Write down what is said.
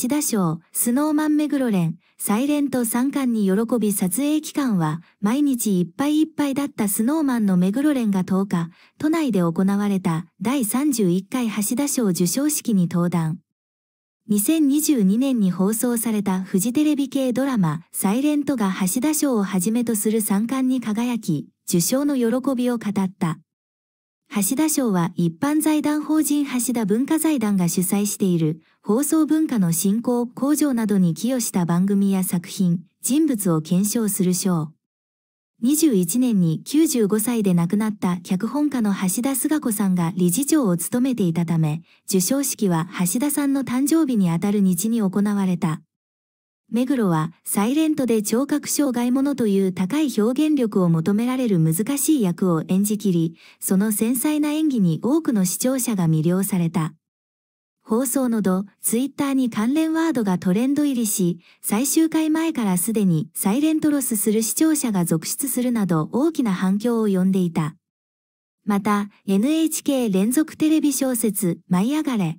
橋田賞、スノーマン目黒蓮サイレント3巻に喜び撮影期間は、毎日いっぱいいっぱいだったスノーマンの n の目黒蓮が10日、都内で行われた第31回橋田賞受賞式に登壇。2022年に放送されたフジテレビ系ドラマ、サイレントが橋田賞をはじめとする3冠に輝き、受賞の喜びを語った。橋田賞は一般財団法人橋田文化財団が主催している放送文化の振興、向上などに寄与した番組や作品、人物を検証する賞。21年に95歳で亡くなった脚本家の橋田壽賀子さんが理事長を務めていたため、受賞式は橋田さんの誕生日にあたる日に行われた。目黒はサイレントで聴覚障害者という高い表現力を求められる難しい役を演じきり、その繊細な演技に多くの視聴者が魅了された。放送の度、ツイッターに関連ワードがトレンド入りし、最終回前からすでにサイレントロスする視聴者が続出するなど大きな反響を呼んでいた。また、NHK 連続テレビ小説、舞い上がれ